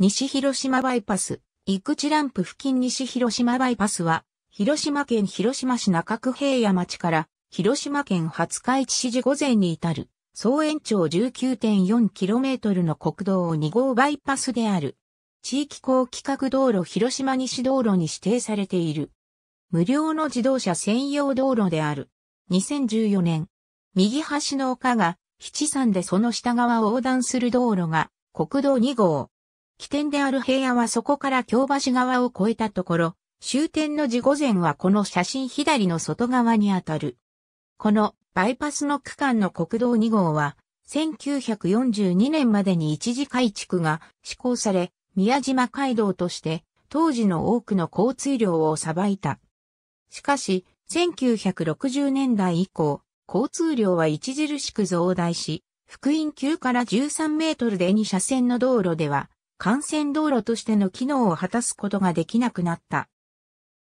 西広島バイパス、井口ランプ付近西広島バイパスは、広島県広島市中区平野町から、広島県20日市市時午前に至る、総延長 19.4km の国道2号バイパスである。地域公規格道路広島西道路に指定されている。無料の自動車専用道路である。2014年、右端の丘が、七山でその下側を横断する道路が、国道2号。起点である平野はそこから京橋側を越えたところ、終点の時午前はこの写真左の外側にあたる。このバイパスの区間の国道2号は、1942年までに一時改築が施行され、宮島街道として当時の多くの交通量をさばいた。しかし、1960年代以降、交通量は著しく増大し、福音9から13メートルで2車線の道路では、幹線道路としての機能を果たすことができなくなった。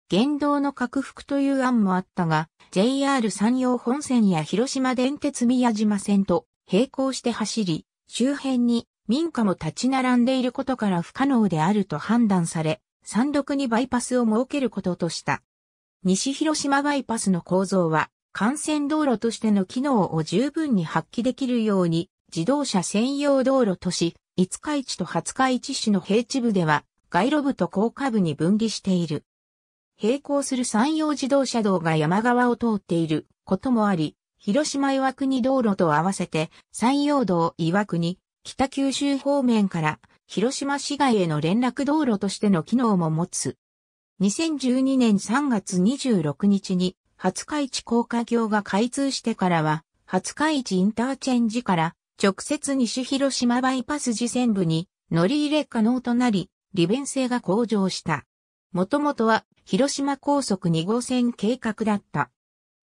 言動の拡幅という案もあったが、JR 山陽本線や広島電鉄宮島線と並行して走り、周辺に民家も立ち並んでいることから不可能であると判断され、山陸にバイパスを設けることとした。西広島バイパスの構造は、幹線道路としての機能を十分に発揮できるように、自動車専用道路とし、五日市と二日市市の平地部では、街路部と高架部に分離している。並行する山陽自動車道が山側を通っていることもあり、広島岩国道路と合わせて山陽道岩国、北九州方面から広島市街への連絡道路としての機能も持つ。2012年3月26日に、廿日市高架橋が開通してからは、廿日市インターチェンジから直接西広島バイパス次線部に乗り入れ可能となり、利便性が向上した。もともとは広島高速2号線計画だった。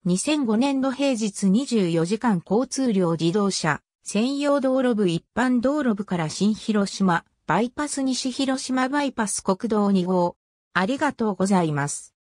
2005年度平日24時間交通量自動車、専用道路部一般道路部から新広島、バイパス西広島バイパス国道2号。ありがとうございます。